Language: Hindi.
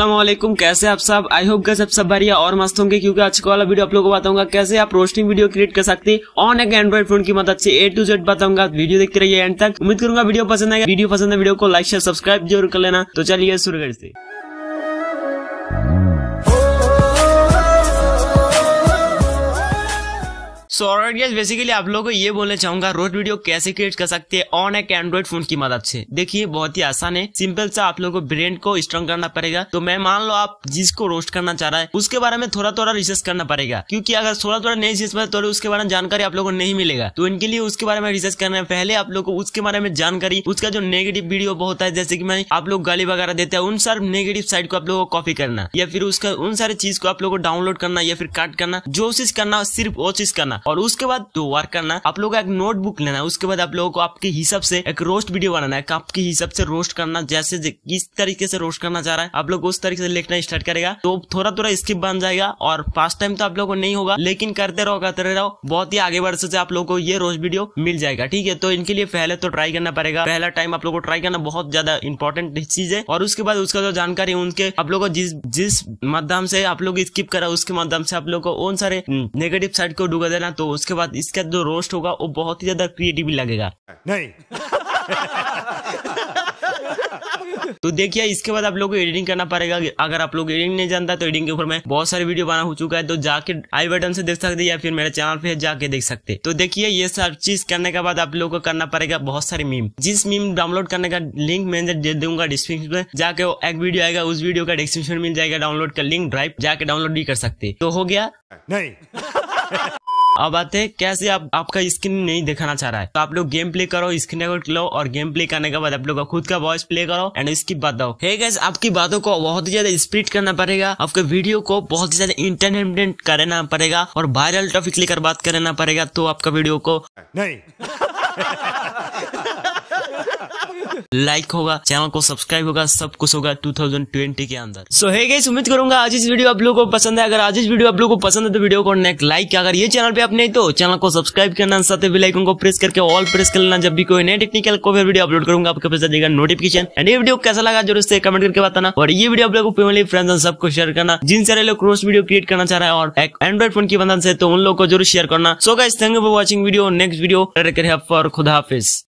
वालेकुम कैसे आप सब आई होप गए सब सब बढ़िया और मस्त होंगे क्योंकि आज का वाला वीडियो आप लोगों को बताऊंगा कैसे आप रोस्टिंग वीडियो क्रिएट कर सकते हैं ऑन एक एंड्रॉइड फोन की मदद से ए टू जेड बताऊंगा वीडियो देखते रहिए एंड तक उम्मीद करूंगा वीडियो पसंद आएगा वीडियो पसंद है वीडियो को लाइक शेयर सब्सक्राइब जरूर कर लेना तो चलिए शुरू करते सो ऑलराइट गाइस बेसिकली आप लोगों को ये बोलना चाहूंगा रोड वीडियो कैसे क्रिएट कर सकते हैं ऑन एक एंड्रॉइड फोन की मदद से देखिए बहुत ही आसान है सिंपल सा आप लोगों को ब्रेन को स्ट्रॉन्ग करना पड़ेगा तो मैं मान लो आप जिसको रोस्ट करना चाह रहा है उसके बारे में थोड़ा थोड़ा रिसर्च करना पड़ेगा क्योंकि अगर थोड़ा थोड़ा नहीं रिसर्च तो उसके बारे में जानकारी आप लोग को नहीं मिलेगा तो इनके लिए उसके बारे में रिसर्च करना है पहले आप लोग को उसके बारे में जानकारी उसका जो नेगेटिव वीडियो बहुत है जैसे की मैं आप लोग गाली वगैरह देते हैं उन सारे नेगेटिव साइड को आप लोग को कॉपी करना या फिर उसका उन सारी चीज को आप लोग को डाउनलोड करना या फिर काट करना जो चीज करना सिर्फ वो चीज करना और उसके बाद दो वर्क करना आप का एक नोटबुक लेना है उसके बाद आप लोगों को आपके हिसाब से एक रोस्ट वीडियो बनाना है आपके हिसाब से रोस्ट करना जैसे किस तरीके से रोस्ट करना चाह रहा है आप लोग उस तरीके से लिखना स्टार्ट करेगा तो थोड़ा थोड़ा स्किप बन जाएगा और फर्स्ट टाइम तो आप लोगों को नहीं होगा लेकिन करते रहो करते रहो बहुत ही आगे बढ़ से आप लोग को ये रोस्ट वीडियो मिल जाएगा ठीक है तो इनके लिए पहले तो ट्राई करना पड़ेगा पहला टाइम आप लोग को ट्राई करना बहुत ज्यादा इंपॉर्टेंट चीज है और उसके बाद उसका जो जानकारी उनके आप लोगों को जिस जिस माध्यम से आप लोग स्किप करा उसके माध्यम से आप लोग को उन सारे नेगेटिव साइड को डुबा देना तो उसके बाद इसका जो रोस्ट होगा वो बहुत ही ज्यादा क्रिएटिव लगेगा नहीं तो देखिए इसके बाद आप लोगों को एडिटिंग करना पड़ेगा अगर आप लोग एडिटिंग नहीं जानता तो एडिटिंग के ऊपर मैं बहुत सारे वीडियो बना हो चुका है तो जाके आई बटन से देख सकते या फिर मेरे चैनल पे जाके देख सकते तो देखिए ये सब चीज करने के बाद आप लोगों को करना पड़ेगा बहुत सारे मीम जिस मीम डाउनलोड करने का लिंक मैं दे दूंगा डिस्क्रिप्शन में जाके एक वीडियो आएगा उस वीडियो का डिस्क्रिप्शन मिल जाएगा डाउनलोड का लिंक ड्राइव जाके डाउनलोड भी कर सकते तो हो गया नहीं अब आते हैं कैसे आप आपका स्क्रीन नहीं दिखाना चाह रहा है तो आप लोग गेम प्ले करो स्क्रीन रिकॉर्ड लो और गेम प्ले करने के बाद आप लोग खुद का वॉइस प्ले करो एंड स्किप बात दो गैस आपकी बातों को बहुत ही ज्यादा स्पीड करना पड़ेगा आपके वीडियो को बहुत ही ज्यादा इंटरटेनमेंट करना पड़ेगा और वायरल टॉपिक लेकर बात करना पड़ेगा तो आपका वीडियो को नहीं लाइक होगा चैनल को सब्सक्राइब होगा सब कुछ होगा 2020 के अंदर सो है गई उम्मीद करूंगा आज इस वीडियो आप लोगों को पसंद है अगर आज इस वीडियो आप लोगों को पसंद है तो वीडियो को नेक लाइक अगर ये चैनल पे आप नहीं तो चैनल को सब्सक्राइब करना साथ बेल आइकन को प्रेस करके ऑल प्रेस कर लेना जब भी कोई नए टेक्निकल को वीडियो अपलोड करूंगा आपके पास जाएगा नोटिफिकेशन एंड ये वीडियो कैसा लगा जरूर से कमेंट करके बताना और ये वीडियो आप लोगों को फैमिली फ्रेंड्स सबको शेयर करना जिन सारे लोग क्रोस वीडियो क्रिएट करना चाह रहे हैं और एक एंड्रॉइड फोन की बंधन से तो उन लोग को जरूर शेयर करना so guys thank you for watching video next video for खुदा हाफिज